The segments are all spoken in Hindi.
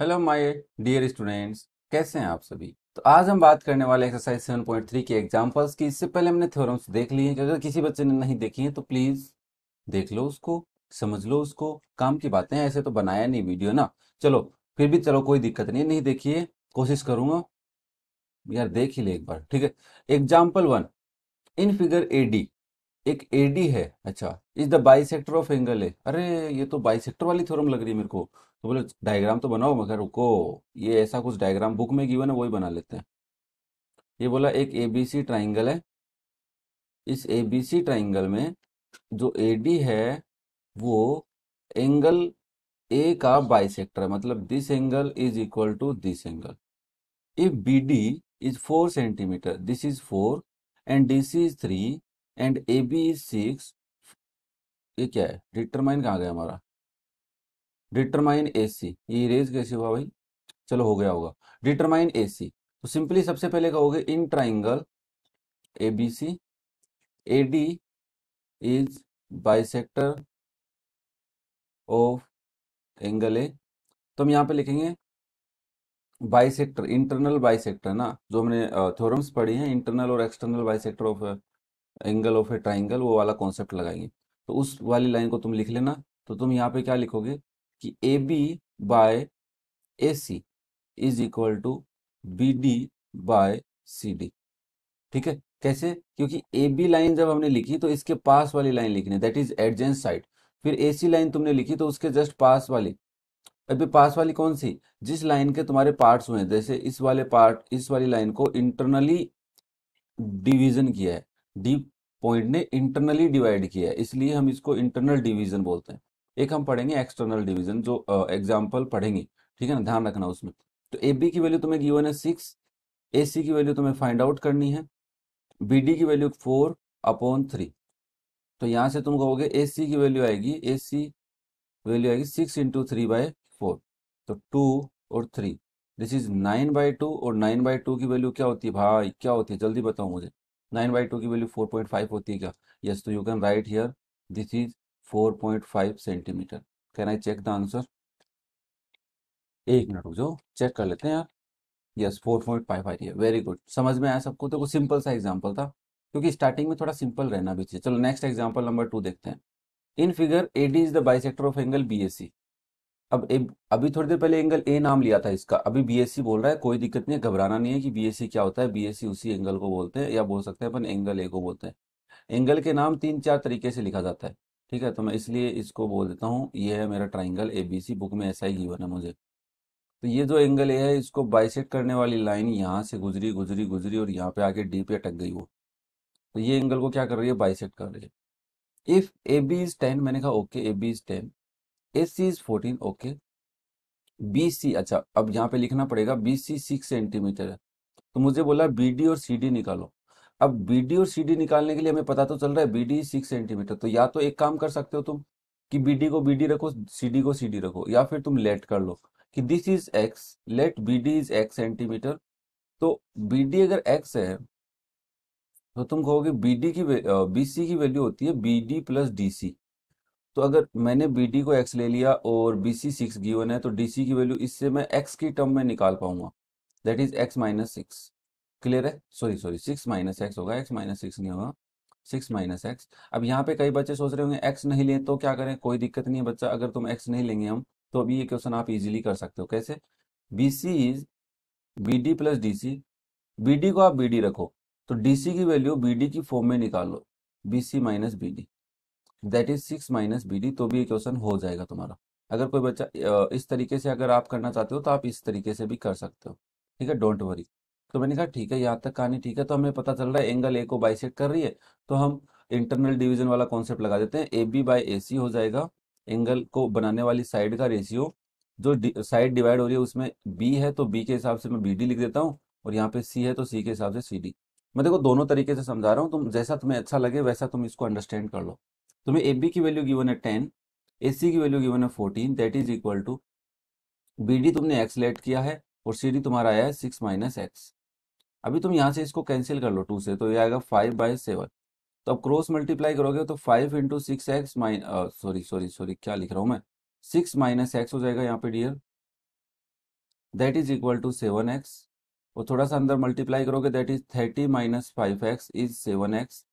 हेलो माय डियर स्टूडेंट्स कैसे हैं आप सभी तो आज हम बात करने वाले एक्सरसाइज 7.3 के एग्जांपल्स की इससे पहले हमने थ्योरम्स देख लिए हैं अगर किसी बच्चे ने नहीं देखी है तो प्लीज देख लो उसको समझ लो उसको काम की बातें ऐसे तो बनाया नहीं वीडियो ना चलो फिर भी चलो कोई दिक्कत नहीं नहीं देखिए कोशिश करूंगा यार देख ही ले एक बार ठीक है example one in figure A D एक एडी है अच्छा is the bisector of angle है अरे ये तो बाई सेक्टर वाली थ्योरम लग रही है मेरे को तो बोले डायग्राम तो बनाओ मगर रुको ये ऐसा कुछ डायग्राम बुक में गिवन है वही बना लेते हैं ये बोला एक ए बी सी ट्राइंगल है इस ए बी सी ट्राइंगल में जो ए डी है वो एंगल ए का बाइसेक्टर है मतलब this angle is equal to this angle if B D is four centimeter this is four and D C is three and A B is six ये क्या है डिटरमाइन कहाँ गया हमारा डिटरमाइन ए सी ये रेज कैसे हुआ भाई चलो हो गया होगा डिटरमाइन ए सी तो सिंपली सबसे पहले कहोगे in triangle A B C A D is bisector of angle A तो हम यहाँ पे लिखेंगे बाइसेक्टर इंटरनल बाइसेक्टर ना जो हमने थ्योरम्स पढ़ी हैं इंटरनल और external bisector of angle of a triangle वो वाला कॉन्सेप्ट लगाएंगे तो उस वाली लाइन को तुम लिख लेना तो तुम यहाँ पे क्या लिखोगे कि A B by A C is equal to B D by C D ठीक है कैसे क्योंकि ए बी लाइन जब हमने लिखी तो इसके पास वाली लाइन लिखनी दैट इज एडजेंट साइड फिर ए सी लाइन तुमने लिखी तो उसके जस्ट पास वाली अभी पास वाली कौन सी जिस लाइन के तुम्हारे पार्ट्स हुए जैसे इस वाले पार्ट इस वाली लाइन को इंटरनली डिवीजन किया है डी पॉइंट ने इंटरनली डिवाइड किया है इसलिए हम इसको इंटरनल डिवीजन बोलते हैं एक हम पढ़ेंगे एक्सटर्नल डिवीजन जो एग्जाम्पल पढ़ेंगे ठीक है ना ध्यान रखना उसमें तो ए बी की वैल्यू तुम्हें गिवन है सिक्स ए सी की वैल्यू तुम्हें फाइंड आउट करनी है बी डी की वैल्यू फोर अपॉन थ्री तो यहाँ से तुम कहोगे ए सी की वैल्यू आएगी ए सी वैल्यू आएगी six into three by four तो टू और three this is nine by two और नाइन बाई टू की वैल्यू क्या होती है भाई क्या होती है जल्दी बताओ मुझे नाइन बाई टू की वैल्यू फोर पॉइंट फाइव होती है क्या यस तो you can write here this is 4.5 centimeter can I check the answer एक मिनट रुक जाओ चेक कर लेते हैं यार यस फोर पॉइंट फाइव आ रही है वेरी गुड समझ में आया सबको वो सिंपल सा एग्जाम्पल था क्योंकि स्टार्टिंग में थोड़ा सिंपल रहना भी चाहिए चलो नेक्स्ट एग्जाम्पल नंबर टू देखते हैं in figure A D is the bi of angle B S C अब ए, अभी थोड़ी देर पहले एंगल ए नाम लिया था इसका अभी बी एस सी बोल रहा है कोई दिक्कत नहीं है घबराना नहीं है कि बी एस सी क्या होता है बी एस सी उसी एंगल को बोलते हैं या बोल सकते हैं अपन एंगल ए को बोलते हैं एंगल के नाम तीन चार तरीके से लिखा जाता है ठीक है तो मैं इसलिए इसको बोल देता हूँ ये है मेरा triangle A B C book में ऐसा ही गिवन है मुझे तो ये जो एंगल ए है इसको बाइसेट करने वाली लाइन यहाँ से गुजरी गुजरी गुजरी और यहाँ पे आके डी पे अटक गई वो तो ये एंगल को क्या कर रही है बाइसेट कर रही है if A B is ten मैंने कहा okay A B is ten A C is fourteen okay B C अच्छा अब यहाँ पे लिखना पड़ेगा बी सी सिक्स सेंटीमीटर है तो मुझे बोला बी डी और सी डी निकालो अब बीडी और सीडी निकालने के लिए हमें पता तो चल रहा है बीडी सिक्स सेंटीमीटर तो या तो एक काम कर सकते हो तुम कि बीडी को बीडी रखो सीडी को सीडी रखो या फिर तुम लेट कर लो कि this is X let BD is X centimeter तो बीडी अगर एक्स है तो तुम कहोगे बीडी की बीसी की वैल्यू होती है बीडी प्लस डीसी तो अगर मैंने बीडी को एक्स ले लिया और बीसी सिक्स गिवन है तो डीसी की वैल्यू इससे मैं एक्स की टर्म में निकाल पाऊंगा that is X minus six clear है sorry sorry six minus X होगा एक्स माइनस सिक्स नहीं होगा सिक्स माइनस एक्स अब यहाँ पे कई बच्चे सोच रहे होंगे एक्स नहीं लें तो क्या करें कोई दिक्कत नहीं है बच्चा अगर तुम एक्स नहीं लेंगे हम तो अभी ये क्वेश्चन आप इजीली कर सकते हो कैसे B C is B D plus D C B D को आप बी डी रखो तो डी सी की वैल्यू बी डी की फॉर्म में निकालो B C minus B D that is six minus B D तो भी ये क्वेश्चन हो जाएगा तुम्हारा अगर कोई बच्चा इस तरीके से अगर आप करना चाहते हो तो आप इस तरीके से भी कर सकते हो ठीक है डोंट वरी तो मैंने कहा ठीक है यहाँ तक कहानी ठीक है तो हमें पता चल रहा है एंगल ए को बाइसेट कर रही है तो हम इंटरनल डिवीजन वाला कॉन्सेप्ट लगा देते हैं ए बी बाई ए सी हो जाएगा एंगल को बनाने वाली साइड का रेशियो जो साइड डिवाइड हो रही है उसमें बी है तो बी के हिसाब से मैं बी डी लिख देता हूँ और यहाँ पे सी है तो सी के हिसाब से सी डी मैं देखो दोनों तरीके से समझा रहा हूँ तुम जैसा तुम्हें अच्छा लगे वैसा तुम इसको अंडरस्टैंड कर लो तुम्हें ए बी की वैल्यू गिवन है टेन ए सी की वैल्यू गिवन है fourteen that is equal to B D तुमने एक्स लेट किया है और सी डी तुम्हारा आया है सिक्स माइनस एक्स अभी तुम यहाँ से इसको कैंसिल कर लो टू से तो ये आएगा फाइव बाई सेवन तो अब क्रॉस मल्टीप्लाई करोगे तो five into six X mine sorry sorry sorry क्या लिख रहा हूँ मैं सिक्स माइनस एक्स हो जाएगा यहाँ पे dear that is equal to seven X और थोड़ा सा अंदर मल्टीप्लाई करोगे that is thirty minus five X is seven X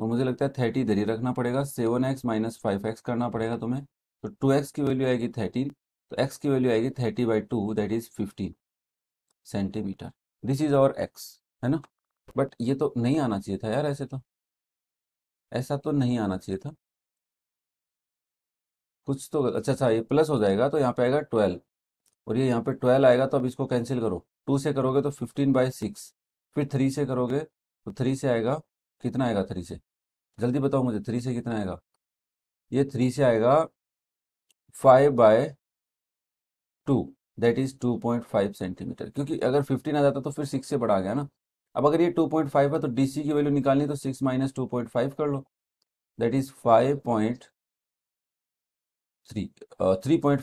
और मुझे लगता है थर्टी इधर ही रखना पड़ेगा seven X minus five X करना पड़ेगा तुम्हें तो टू एक्स की वैल्यू आएगी थर्टीन तो एक्स की वैल्यू आएगी thirty by two that is fifteen centimeter this is our X है ना बट ये तो नहीं आना चाहिए था यार ऐसे तो ऐसा तो नहीं आना चाहिए था कुछ तो अच्छा अच्छा ये प्लस हो जाएगा तो यहाँ पे आएगा ट्वेल्व और ये यहाँ पे ट्वेल्व आएगा तो अब इसको कैंसिल करो टू से करोगे तो फिफ्टीन बाई सिक्स फिर थ्री से करोगे तो थ्री से आएगा कितना आएगा थ्री से जल्दी बताओ मुझे थ्री से कितना आएगा ये थ्री से आएगा five by two that is 2.5 centimeter क्योंकि अगर 15 आ जाता तो फिर 6 से बढ़ा गया ना अब अगर ये 2.5 है तो डीसी की वैल्यू निकालनी तो 6 माइनस टू कर लो that is 5.3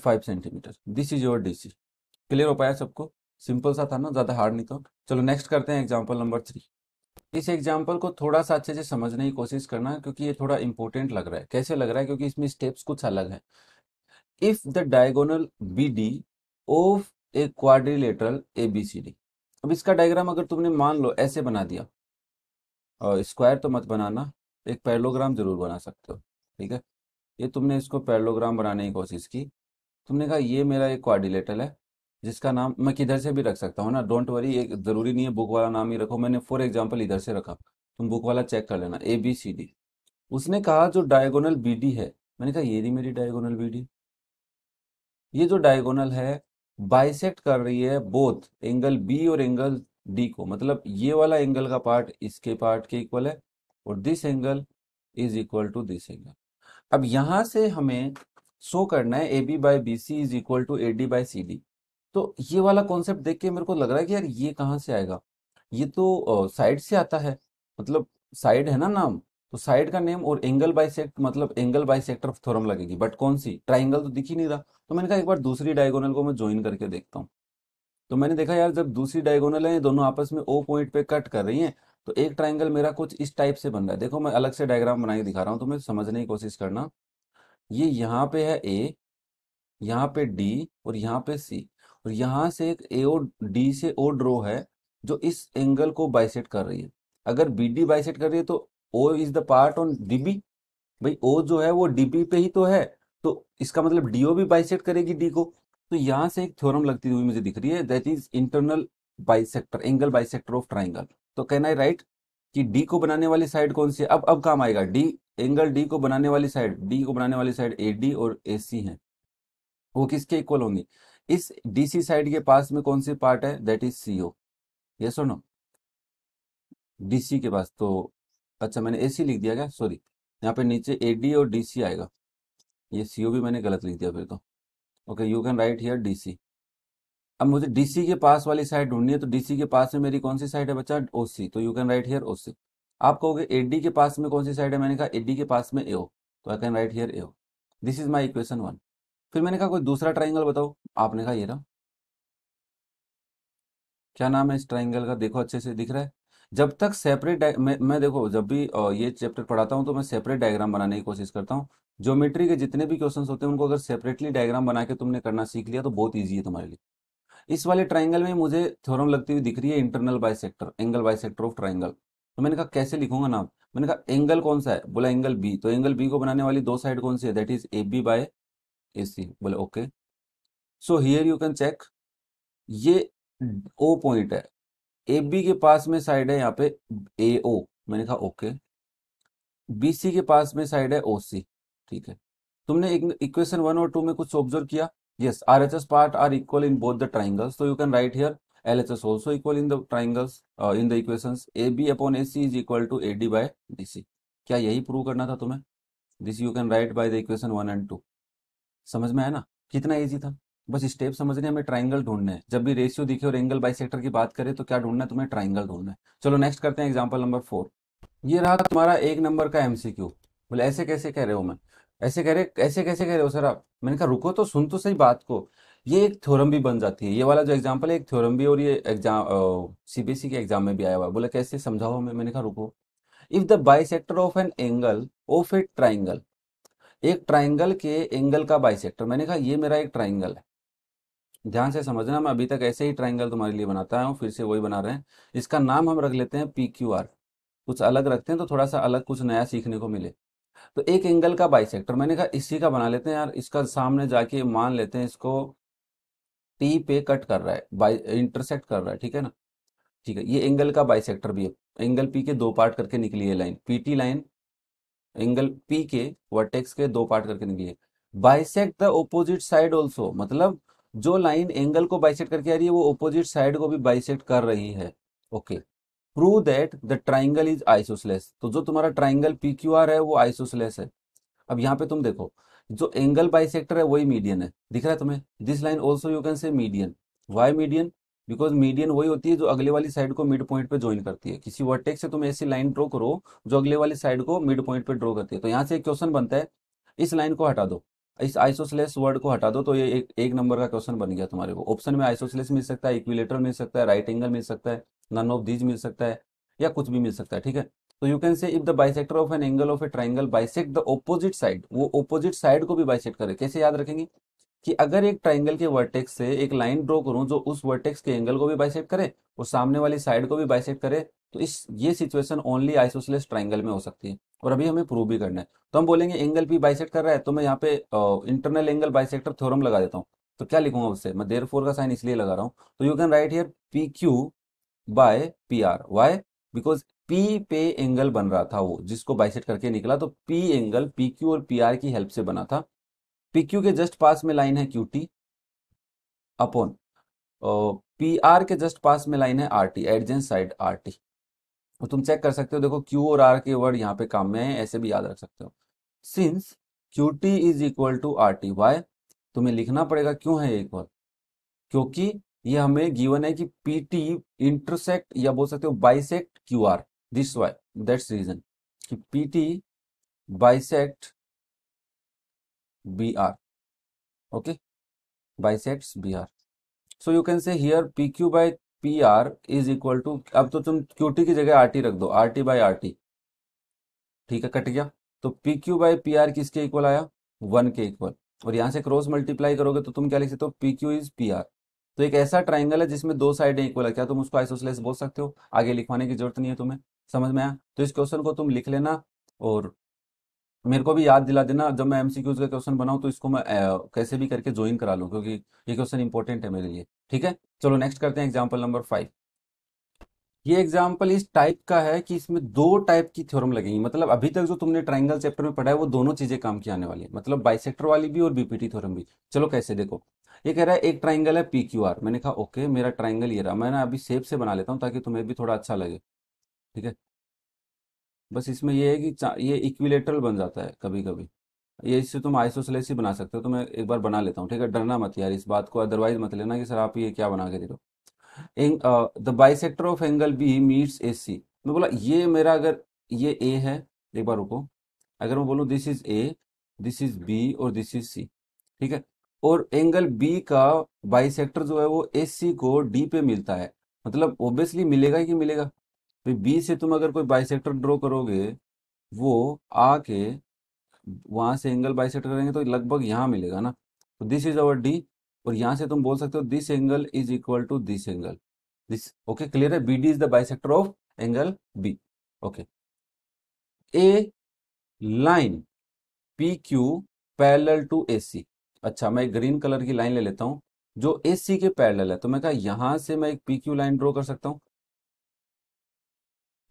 five centimeter this is your C clear हो पाया सबको सिंपल सा था ना ज़्यादा हार्ड नहीं था चलो नेक्स्ट करते हैं एग्जाम्पल नंबर थ्री इस एग्जाम्पल को थोड़ा सा अच्छे से समझने की कोशिश करना क्योंकि ये थोड़ा इंपॉर्टेंट लग रहा है कैसे लग रहा है क्योंकि इसमें स्टेप्स कुछ अलग है if the diagonal B D of a quadrilateral A B C D अब इसका डायग्राम अगर तुमने मान लो ऐसे बना दिया और स्क्वायर तो मत बनाना एक पैरलोग्राम जरूर बना सकते हो ठीक है ये तुमने इसको पैरलोग्राम बनाने की कोशिश की तुमने कहा ये मेरा एक क्वाड्रिलेटरल है जिसका नाम मैं किधर से भी रख सकता हूँ ना डोंट वरी एक ज़रूरी नहीं है बुक वाला नाम ही रखो मैंने फॉर एग्जाम्पल इधर से रखा तुम बुक वाला चेक कर लेना ए बी सी डी उसने कहा जो डायगोनल बी डी है मैंने कहा ये नहीं मेरी डायगोनल बी डी ये जो डायगोनल है बाइसेक्ट कर रही है बोथ एंगल बी और एंगल डी को मतलब ये वाला एंगल का पार्ट इसके पार्ट के इक्वल है और this angle is equal to this angle अब यहां से हमें शो करना है A B by B C is equal to A D by C D तो ये वाला कॉन्सेप्ट देख के मेरे को लग रहा है कि यार ये कहाँ से आएगा ये तो साइड से आता है मतलब साइड है ना नाम तो साइड का नेम और एंगल बाइसेक्ट मतलब एंगल बाइसेक्टर थ्योरम लगेगी बट कौन सी ट्राइंगल तो दिख ही नहीं रहा तो मैंने कहा एक बार दूसरी डायगोनल को मैं ज्वाइन करके देखता हूँ तो मैंने देखा यार जब दूसरी डायगोनल है दोनों आपस में ओ पॉइंट पे कट कर रही हैं तो एक ट्राइंगल मेरा कुछ इस टाइप से बन रहा है देखो मैं अलग से डायग्राम बना के दिखा रहा हूँ तुम्हें तो समझने की कोशिश करना ये यहाँ पे है ए यहाँ पे डी और यहाँ पे सी और यहाँ से एक ए ओ डी से ओ ड्रो है जो इस एंगल को बाइसेट कर रही है अगर बी डी बाइसेट कर रही है तो O is the part on DB भाई ओ जो है वो डीबी पे ही तो है तो इसका मतलब डीओ भी बाइसेक्ट करेगी डी को तो यहां से एक थ्योरम लगती हुई मुझे दिख रही है that is internal bisector angle bisector of triangle तो कहना है राइट कि डी को बनाने वाली साइड कौन सी है अब अब काम आएगा डी एंगल डी को बनाने वाली साइड डी को बनाने वाली साइड ए डी और ए सी है वो किसके इक्वल होंगी इस डी सी साइड के पास में कौन सी पार्ट है that is C O yes और नो डीसी के पास तो अच्छा मैंने ए लिख दिया क्या सॉरी यहाँ पे नीचे ए और डी आएगा ये सी भी मैंने गलत लिख दिया फिर तो okay you can write here D अब मुझे डीसी के पास वाली साइड ढूंढनी है तो डीसी के पास में मेरी कौन सी साइड है बच्चा ओसी तो you can write here OC आप कहोगे एडी के पास में कौन सी साइड है मैंने कहा एडी के पास में एओ तो I can write here AO this is my equation one फिर मैंने कहा कोई दूसरा ट्राइंगल बताओ आपने कहा ये रहा क्या नाम है इस ट्राइंगल का देखो अच्छे से दिख रहा है जब तक सेपरेट मैं, मैं देखो जब भी ये चैप्टर पढ़ाता हूँ तो मैं सेपरेट डायग्राम बनाने की कोशिश करता हूँ ज्योमेट्री के जितने भी क्वेश्चन होते हैं उनको अगर सेपरेटली डायग्राम बना के तुमने करना सीख लिया तो बहुत ईजी है तुम्हारे लिए इस वाले ट्राइंगल में मुझे थ्योरम लगती हुई दिख रही है internal bisector angle bisector of triangle तो मैंने कहा कैसे लिखूंगा नाम मैंने कहा एंगल कौन सा है बोला एंगल बी तो एंगल बी को बनाने वाली दो साइड कौन सी है that is A B by A C बोले okay so here you can check ये ओ पॉइंट है ए बी के पास में साइड है यहाँ पे ए ओ मैंने कहा ओके बी सी के पास में साइड है ओ सी ठीक है तुमने इक्वेशन वन और टू में कुछ ऑब्जर्व किया yes R H S part are equal in both the triangles तो you can write here L H S also equal in the triangles in the equation A B upon A C is equal to A D by D C क्या यही प्रूव करना था तुम्हें this you can write by the equation one and two समझ में आया ना कितना ईजी था बस स्टेप समझने हमें ट्राइंगल ढूंढने हैं जब भी रेशियो दिखे और एंगल बाई की बात करें तो क्या ढूंढना है तुम्हें ट्राइंगल ढूंढना है चलो नेक्स्ट करते हैं एग्जाम्पल नंबर फोर ये रहा तुम्हारा एक नंबर का एमसीक्यू बोले ऐसे कैसे कह रहे हो मैं ऐसे कह रहे ऐसे कैसे कह रहे हो सर आप मैंने कहा रुको तो सुन तो सही बात को ये एक थ्योरम भी बन जाती है ये वाला जो एग्जाम्पल है एक थ्योरम भी और ये एग्जाम सीबीएसई के एग्जाम में भी आया हुआ है बोले कैसे समझाओ हमें मैंने कहा रुको if the bisector of an angle of a triangle एक ट्राइंगल के एंगल का बाई मैंने कहा ये मेरा एक ट्राइंगल है ध्यान से समझना मैं अभी तक ऐसे ही ट्राइंगल तुम्हारे लिए बनाता हूँ फिर से वही बना रहे हैं इसका नाम हम रख लेते हैं पी क्यू आर कुछ अलग रखते हैं तो थोड़ा सा अलग कुछ नया सीखने को मिले तो एक एंगल का बाइसेक्टर मैंने कहा इसी का बना लेते हैं यार इसका सामने जाके मान लेते हैं इसको टी पे कट कर रहा है बाई इंटरसेक्ट कर रहा है ठीक है ना ठीक है ये एंगल का बाइसेक्टर भी है एंगल पी के दो पार्ट करके निकली है line T line angle P के वर्टेक्स के दो पार्ट करके निकली है bisect the opposite side also मतलब जो लाइन एंगल को बाइसेट करके आ रही है वो ऑपोजिट साइड को भी बाइसेट कर रही है okay prove that the triangle is isosceles तो जो तुम्हारा ट्राइंगल पी क्यू आर है वो आइसोसलेस है अब यहाँ पे तुम देखो जो एंगल बाइसेक्टर है वही मीडियन है दिख रहा है तुम्हें this line also you can say median why median because median वही होती है जो अगले वाली साइड को मिड पॉइंट पे ज्वाइन करती है किसी वर्टेक्स से तुम ऐसी लाइन ड्रॉ करो जो अगले वाली साइड को मिड पॉइंट पे ड्रॉ करती है तो यहाँ से एक क्वेश्चन बनता है इस लाइन को हटा दो इस आइसोसलेस वर्ड को हटा दो तो ये एक, एक नंबर का क्वेश्चन बन गया तुम्हारे को ऑप्शन में आइसोसलेस मिल सकता है इक्विलेटर मिल सकता है राइट एंगल मिल सकता है नन ऑफ दीज मिल सकता है या कुछ भी मिल सकता है ठीक है तो you can say if the bisector of an angle of a triangle bisect the opposite side वो ऑपोजिट साइड को भी बाइसेक्ट करे कैसे याद रखेंगे कि अगर एक ट्राइंगल के वर्टेक्स से एक लाइन ड्रॉ करूं जो उस वर्टेक्स के एंगल को भी बाइसेक्ट करे और सामने वाली साइड को भी बाइसेक्ट करे तो इस ये सिचुएशन ओनली आइसोसिलस ट्राइंगल में हो सकती है और अभी हमें प्रूव भी करना है तो हम बोलेंगे एंगल पी बाइसेक्ट कर रहा है तो मैं यहाँ पे इंटरनल एंगल बाइसेक्टर थ्योरम लगा देता हूँ तो क्या लिखूंगा उससे मैं देर फोर का साइन इसलिए लगा रहा हूँ तो you can write here P Q by P R why because P पे एंगल बन रहा था वो जिसको बाइसेट करके निकला तो पी एंगल पी क्यू और पी आर की हेल्प से बना था पी क्यू के जस्ट पास में लाइन है Q T upon P R के जस्ट पास में लाइन है R T adjacent side R T तो तुम चेक कर सकते हो देखो क्यू और आर के वर्ड यहाँ पे काम में है ऐसे भी याद रख सकते हो since Q T is equal to R T why तुम्हें लिखना पड़ेगा क्यों है इक्वल क्योंकि ये हमें गिवन है कि पी टी इंटरसेक्ट या बोल सकते हो bisect Q R this why that's reason कि P T bisect B R okay bisect B R so you can say here P Q by P R is equal to अब तो तुम क्यू टी की जगह आर टी रख दो R T by R T ठीक है कट गया तो P Q by P R किसके इक्वल आया वन के इक्वल और यहां से क्रॉस मल्टीप्लाई करोगे तो तुम क्या लिख सकते हो P Q is P R तो एक ऐसा ट्राइंगल है जिसमें दो साइड इक्वल है क्या तुम उसको आइसोसलेस बोल सकते हो आगे लिखवाने की जरूरत नहीं है तुम्हें समझ में आया तो इस क्वेश्चन को तुम लिख लेना और मेरे को भी याद दिला देना जब मैं एमसीक्यूज का क्वेश्चन बनाऊँ तो इसको मैं कैसे भी करके ज्वाइन करा लूँ क्योंकि ये क्वेश्चन इंपॉर्टेंट है मेरे लिए ठीक है चलो नेक्स्ट करते हैं एग्जाम्पल नंबर फाइव ये एग्जाम्पल इस टाइप का है कि इसमें दो टाइप की थ्योरम लगेंगी मतलब अभी तक जो तुमने ट्राइंगल चैप्टर में पढ़ा है वो दोनों चीजें काम की आने वाली है मतलब बाइसेक्टर वाली भी और बीपीटी थ्योरम भी चलो कैसे देखो ये कह रहा है एक ट्राइंगल है पी क्यू आर मैंने कहा ओके मेरा ट्राइंगल ये रहा ना अभी सेप से बना लेता हूँ ताकि तुम्हें भी थोड़ा अच्छा लगे ठीक है बस इसमें यह है कि ये इक्विलेटरल बन जाता है कभी कभी ये इससे तुम आइसोसलेस ही बना सकते हो तो मैं एक बार बना लेता हूँ ठीक है डरना मत यार इस बात को अदरवाइज मत लेना कि सर आप ये क्या बना के दे रहे हो the sector of angle B meets A C मैं बोला ये मेरा अगर ये ए है एक बार रुको अगर मैं बोलूँ this is A this is B और दिस इज सी ठीक है और एंगल बी का बाई जो है वो ए सी को डी पे मिलता है मतलब ओब्वियसली मिलेगा ही कि मिलेगा तो बी से तुम अगर कोई बाइसेक्टर ड्रॉ करोगे वो आके वहां से एंगल बाइसेक्ट करेंगे तो लगभग यहाँ मिलेगा ना तो दिस इज अवर डी और यहाँ से तुम बोल सकते हो this angle is equal to this angle this okay clear है B D is the bisector of angle B okay a line P Q parallel to A C अच्छा मैं एक ग्रीन कलर की लाइन ले लेता हूँ जो ए सी के पैरेलल है तो मैं कहा यहां से मैं एक पी क्यू लाइन ड्रॉ कर सकता हूँ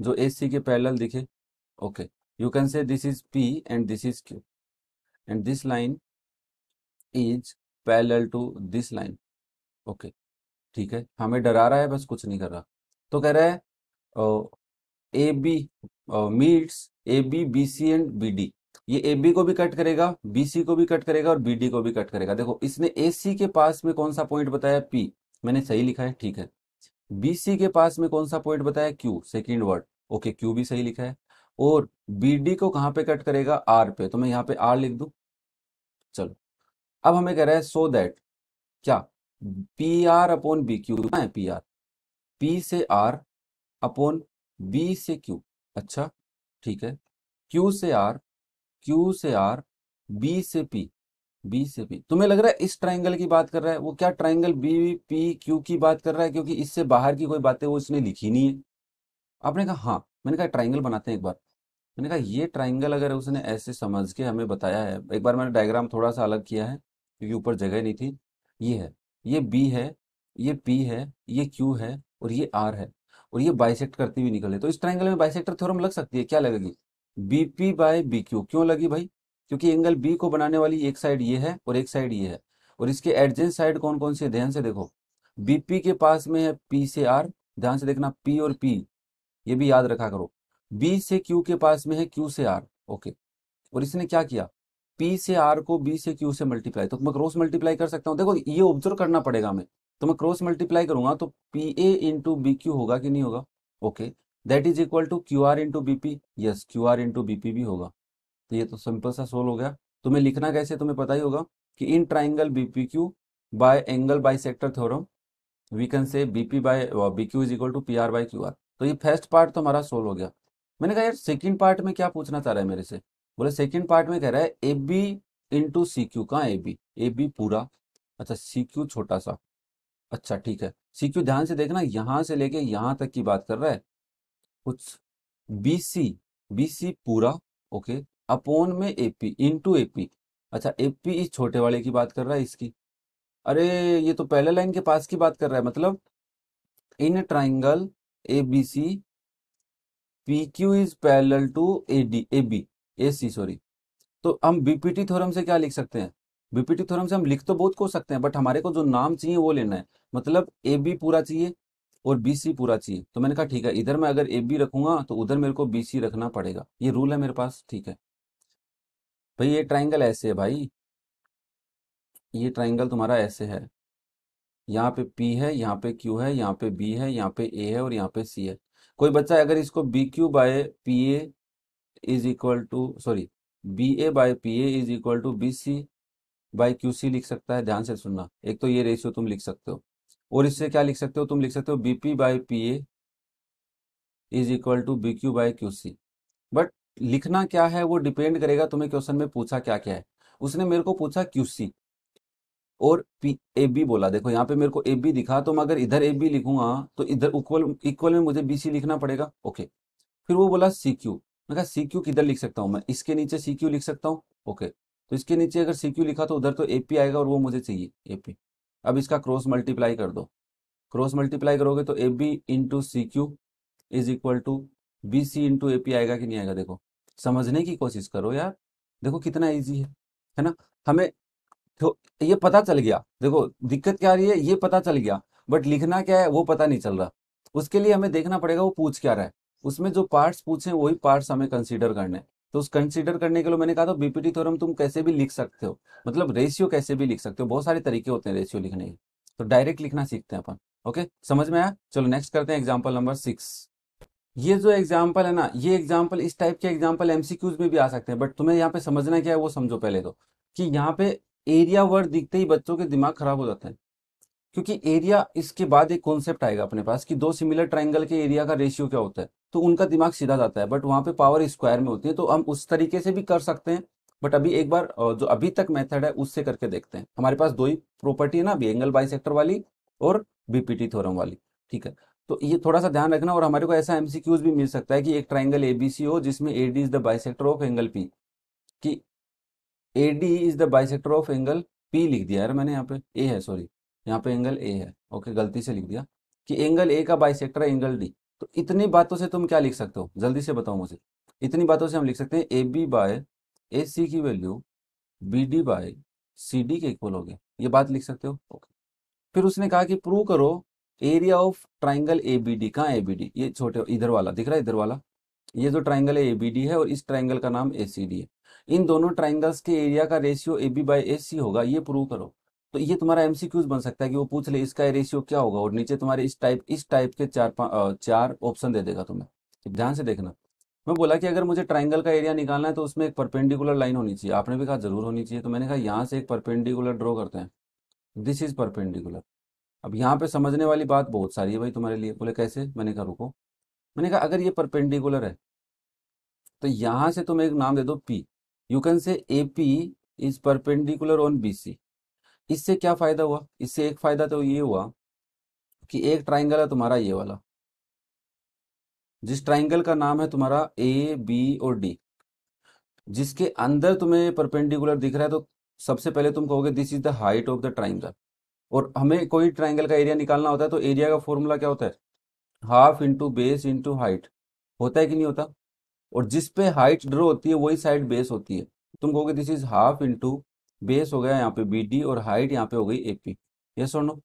जो ए सी के पैरल दिखे okay you can say this is P and this is Q and this line is parallel to this line okay ठीक है हमें डरा रहा है बस कुछ नहीं कर रहा तो कह रहा है A B meets A B B C and B D ये ए बी को भी कट करेगा बी सी को भी कट करेगा और बी डी को भी कट करेगा देखो इसने ए सी के पास में कौन सा पॉइंट बताया पी मैंने सही लिखा है ठीक है बीसी के पास में कौन सा पॉइंट बताया Q second word okay Q भी सही लिखा है और बीडी को कहां पे कट करेगा आर पे तो मैं यहां पे आर लिख दू चलो अब हमें कह रहा है सो so दैट क्या P R upon B Q है पी आर पी से आर अपॉन बी से क्यू अच्छा ठीक है क्यू से आर क्यू से आर बी से पी बी से पी तुम्हें लग रहा है इस ट्राइंगल की बात कर रहा है वो क्या ट्राइंगल बी पी क्यू की बात कर रहा है क्योंकि इससे बाहर की कोई बातें वो इसने लिखी नहीं है आपने कहा हाँ मैंने कहा ट्राइंगल बनाते हैं एक बार मैंने कहा ये ट्राइंगल अगर उसने ऐसे समझ के हमें बताया है एक बार मैंने डायग्राम थोड़ा सा अलग किया है क्योंकि ऊपर जगह नहीं थी ये है ये बी है ये पी है ये क्यू है और ये आर है और ये बाइसेक्ट करती हुई निकले तो इस ट्राइंगल में बाइसेक्टर थ्योरम लग सकती है क्या लगेगी बीपी बाय बी क्यू क्यों लगी भाई क्योंकि एंगल बी को बनाने वाली एक साइड ये है और एक साइड ये है और इसके एडजेंट साइड कौन कौन सी ध्यान से देखो बीपी के पास में है पी से आर ध्यान से देखना पी और पी ये भी याद रखा करो बी से क्यू के पास में है क्यू से आर ओके और इसने क्या किया पी से आर को बी से क्यू से मल्टीप्लाई तो मैं क्रॉस मल्टीप्लाई कर सकता हूँ देखो ये ऑब्जर्व करना पड़ेगा हमें तो मैं क्रॉस मल्टीप्लाई करूंगा तो P A into B Q होगा कि नहीं होगा okay that is equal to Q R into B P yes Q R into B P भी होगा तो ये तो सिंपल सा सोल्व हो गया तुम्हें लिखना कैसे तुम्हें पता ही होगा कि in triangle BP Q by angle bisector theorem we can say BP by B Q is equal to P R by Q R तो ये फर्स्ट पार्ट तो हमारा सोल्व हो गया मैंने कहा यार सेकंड पार्ट में क्या पूछना चाह रहा है मेरे से बोले सेकंड पार्ट में कह रहा है A B into C Q कहाँ ए बी ए बी पूरा अच्छा सी क्यू छोटा सा अच्छा ठीक है सी क्यू ध्यान से देखना यहाँ से लेके यहाँ तक की बात कर रहा है कुछ बी सी बी सी पूरा ओके अपोन में एपी इंटू एपी अच्छा एपी इस छोटे वाले की बात कर रहा है इसकी अरे ये तो पहले लाइन के पास की बात कर रहा है मतलब in triangle A B C P Q is parallel to A D A B A C sorry तो हम बीपीटी थ्योरम से क्या लिख सकते हैं बीपीटी थ्योरम से हम लिख तो बहुत को सकते हैं बट हमारे को जो नाम चाहिए वो लेना है मतलब ए बी पूरा चाहिए और बी सी पूरा चाहिए तो मैंने कहा ठीक है इधर मैं अगर ए बी रखूंगा तो उधर मेरे को बी सी रखना पड़ेगा ये रूल है मेरे पास ठीक है भाई ये ट्राइंगल ऐसे है भाई ये ट्राइंगल तुम्हारा ऐसे है यहाँ पे पी है यहाँ पे क्यू है यहाँ पे बी है यहाँ पे ए है और यहाँ पे सी है कोई बच्चा अगर इसको B Q by P A is equal to sorry B A by P A is equal to B C by Q C लिख सकता है ध्यान से सुनना एक तो ये रेशियो तुम लिख सकते हो और इससे क्या लिख सकते हो तुम लिख सकते हो B P by P A is equal to B Q by Q C but लिखना क्या है वो डिपेंड करेगा तुम्हें क्वेश्चन में पूछा क्या क्या है उसने मेरे को पूछा क्यूसी और पी ए बी बोला देखो यहाँ पे मेरे को ए बी दिखा तो मैं अगर इधर ए बी लिखूंगा तो इधर इक्वल इक्वल में मुझे बी सी लिखना पड़ेगा ओके फिर वो बोला सी क्यू मैं कहा सी क्यू किधर लिख सकता हूँ मैं इसके नीचे सी क्यू लिख सकता हूँ ओके तो इसके नीचे अगर सी क्यू लिखा तो उधर तो ए पी आएगा और वो मुझे चाहिए ए पी अब इसका क्रॉस मल्टीप्लाई कर दो क्रॉस मल्टीप्लाई करोगे तो A B into C Q is equal to B C into A P आएगा कि नहीं आएगा देखो समझने की कोशिश करो यार देखो कितना ईजी है है ना हमें तो ये पता चल गया देखो दिक्कत क्या आ रही है ये पता चल गया बट लिखना क्या है वो पता नहीं चल रहा उसके लिए हमें देखना पड़ेगा वो पूछ क्या रहा है उसमें जो पार्ट्स पूछे वही पार्ट्स हमें कंसिडर करने हैं तो उस कंसिडर करने के लिए मैंने कहा था बीपीटी थ्योरम तुम कैसे भी लिख सकते हो मतलब रेशियो कैसे भी लिख सकते हो बहुत सारे तरीके होते हैं रेशियो लिखने के तो डायरेक्ट लिखना सीखते हैं अपन ओके समझ में आया चलो नेक्स्ट करते हैं एग्जाम्पल नंबर सिक्स ये जो एग्जाम्पल है ना ये एग्जाम्पल इस टाइप के एग्जाम्पल एमसीक्यूज में भी आ सकते हैं बट तुम्हें यहाँ पे समझना क्या है वो समझो पहले तो कि यहाँ पे एरिया वर्ड दिखते ही बच्चों के दिमाग खराब हो जाते हैं क्योंकि एरिया इसके बाद एक कॉन्सेप्ट आएगा अपने पास कि दो सिमिलर ट्राइंगल के एरिया का रेशियो क्या होता है तो उनका दिमाग सीधा जाता है बट वहाँ पे पावर स्क्वायर में होती है तो हम उस तरीके से भी कर सकते हैं बट अभी एक बार जो अभी तक मेथड है उससे करके देखते हैं हमारे पास दो ही प्रॉपर्टी है ना अभी एंगल बाई वाली और बीपीटी थोरम वाली ठीक है तो ये थोड़ा सा ध्यान रखना और हमारे को ऐसा एमसीक्यूज भी मिल सकता है कि एक ट्राइंगल सी हो जिसमें A D is the bisector of angle P कि A D is the bisector of angle P लिख दिया यार मैंने यहाँ पे ए है सॉरी यहाँ पे एंगल ए है ओके गलती से लिख दिया कि एंगल ए का बाइसेक्टर सेक्टर एंगल डी तो इतनी बातों से तुम क्या लिख सकते हो जल्दी से बताओ मुझे इतनी बातों से हम लिख सकते हैं ए बी बाय ए सी की value B D by C D के इक्वल हो गया ये बात लिख सकते हो ओके फिर उसने कहा कि प्रूव करो area of triangle A B D कहाँ एबीडी ये छोटे इधर वाला दिख रहा है इधर वाला ये जो ट्राइंगल है डी है और इस ट्राइंगल का नाम ए सी डी है इन दोनों ट्राइंगल्स के एरिया का ratio A B by A C होगा ये प्रूव करो तो ये तुम्हारा क्यूज बन सकता है कि वो पूछ ले इसका रेशियो क्या होगा और नीचे तुम्हारे इस टाइप इस टाइप के चार चार ऑप्शन दे देगा तुम्हें ध्यान से देखना मैं बोला कि अगर मुझे ट्राइंगल का एरिया निकालना है तो उसमें एक परपेंडिकुलर लाइन होनी चाहिए आपने भी कहा जरूर होनी चाहिए तो मैंने कहा यहाँ से एक परपेंडिकुलर ड्रॉ करते हैं दिस इज परपेंडिकुलर अब यहाँ पे समझने वाली बात बहुत सारी है भाई तुम्हारे लिए बोले कैसे मैंने कहा रुको मैंने कहा अगर ये परपेंडिकुलर है तो यहाँ से तुम एक नाम दे दो P you can say A P is perpendicular on B C इससे क्या फायदा हुआ इससे एक फायदा तो ये हुआ कि एक ट्राइंगल है तुम्हारा ये वाला जिस ट्राइंगल का नाम है तुम्हारा ए बी और डी जिसके अंदर तुम्हें परपेंडिकुलर दिख रहा है तो सबसे पहले तुम कहोगे this is the height of the triangle और हमें कोई ट्राइंगल का एरिया निकालना होता है तो एरिया का फॉर्मूला क्या होता है half into base into height होता है कि नहीं होता और जिस पे हाइट ड्रो होती है वही साइड बेस होती है तुम कहोगे this is half into base हो गया यहाँ पे बी डी और हाइट यहाँ पे हो गई ए पी ये लो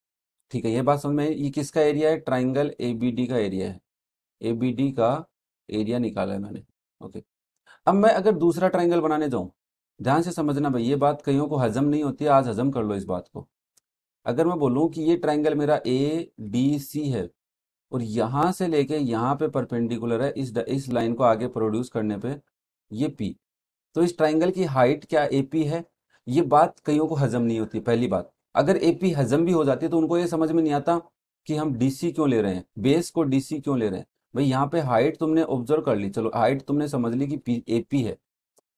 ठीक है ये बात समझ में ये किसका एरिया है ट्राइंगल ए बी डी का एरिया है ए बी डी का एरिया निकाला है मैंने ओके अब मैं अगर दूसरा ट्राइंगल बनाने जाऊँ ध्यान से समझना भाई ये बात कईयों को हजम नहीं होती आज हजम कर लो इस बात को अगर मैं बोलूं कि ये ट्राइंगल मेरा ए डी सी है और यहां से लेके यहाँ पे परपेंडिकुलर है इस द, इस लाइन को आगे प्रोड्यूस करने पे ये पी तो इस ट्राइंगल की हाइट क्या ए पी है ये बात कईयों को हजम नहीं होती पहली बात अगर ए पी हजम भी हो जाती है तो उनको ये समझ में नहीं आता कि हम डी सी क्यों ले रहे हैं बेस को डी सी क्यों ले रहे हैं भाई यहाँ पे हाइट तुमने ऑब्जर्व कर ली चलो हाइट तुमने समझ ली कि ए पी है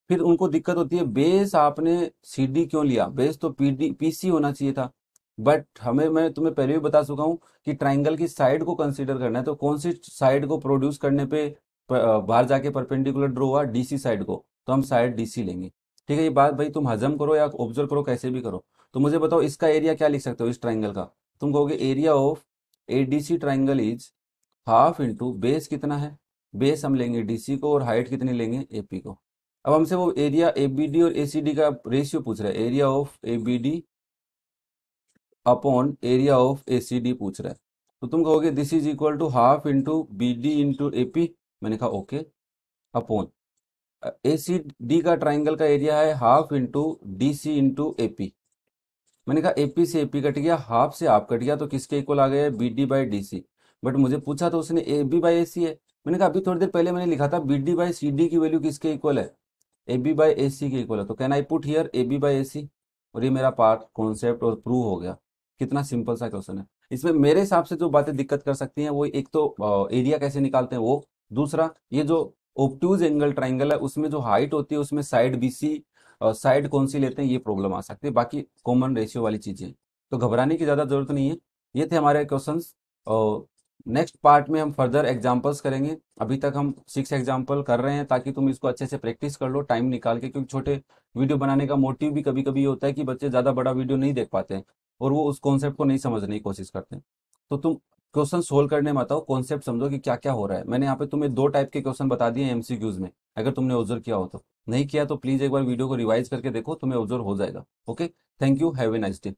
फिर उनको दिक्कत होती है बेस आपने सी डी क्यों लिया बेस तो पी डी पी सी होना चाहिए था बट हमें मैं तुम्हें पहले भी बता चुका हूँ कि ट्राइंगल की साइड को कंसिडर करना है तो कौन सी साइड को प्रोड्यूस करने पे बाहर जाके परपेंडिकुलर ड्रो हुआ डीसी साइड को तो हम साइड डीसी लेंगे ठीक है ये बात भाई तुम हजम करो या ऑब्जर्व करो कैसे भी करो तो मुझे बताओ इसका एरिया क्या लिख सकते हो इस ट्राइंगल का तुम कहोगे area of A D C triangle is half into base कितना है बेस हम लेंगे डीसी को और हाइट कितनी लेंगे एपी को अब हमसे वो एरिया ए बी डी और ए सी डी का रेशियो पूछ रहा है area of A B D upon area of A C D पूछ रहा है तो तुम कहोगे this is equal to half into B D into A P मैंने कहा okay upon A C D का ट्राइंगल का एरिया है half into D C into A P मैंने कहा एपी से एपी कट गया हाफ से हाफ कट गया तो किसके इक्वल आ गया B D by D C but मुझे पूछा तो उसने ए बी बाई ए सी है मैंने कहा अभी थोड़ी देर पहले मैंने लिखा था B D by C D की वैल्यू किसके इक्वल है ए बी बाई ए सी के इक्वल है तो can I put here A B by A C और ये मेरा पार्ट कॉन्सेप्ट और प्रूव हो गया कितना सिंपल सा क्वेश्चन है इसमें मेरे हिसाब से जो बातें दिक्कत कर सकती हैं वो एक तो एरिया कैसे निकालते हैं वो दूसरा ये जो ओप्टूज एंगल ट्राइंगल है उसमें जो हाइट होती है उसमें साइड बी साइड कौन सी लेते हैं ये प्रॉब्लम आ सकती है बाकी कॉमन रेशियो वाली चीजें तो घबराने की ज़्यादा जरूरत नहीं है ये थे हमारे क्वेश्चन नेक्स्ट पार्ट में हम फर्दर एग्जाम्पल्स करेंगे अभी तक हम सिक्स एग्जाम्पल कर रहे हैं ताकि तुम इसको अच्छे से प्रैक्टिस कर लो टाइम निकाल के क्योंकि छोटे वीडियो बनाने का मोटिव भी कभी कभी होता है कि बच्चे ज़्यादा बड़ा वीडियो नहीं देख पाते हैं और वो उस कॉन्सेप्ट को नहीं समझने की कोशिश करते हैं तो तुम क्वेश्चन सोल्व करने में बताओ कॉन्सेप्ट समझो कि क्या क्या हो रहा है मैंने यहाँ पे तुम्हें दो टाइप के क्वेश्चन बता दिए एमसीक्यूज में अगर तुमने ऑब्जर्व किया हो तो नहीं किया तो प्लीज एक बार वीडियो को रिवाइज करके देखो तुम्हें ऑब्जर्व हो जाएगा okay thank you have a nice day